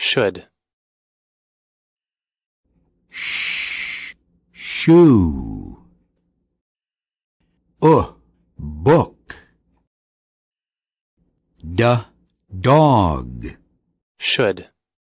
should Sh shoe uh book da dog should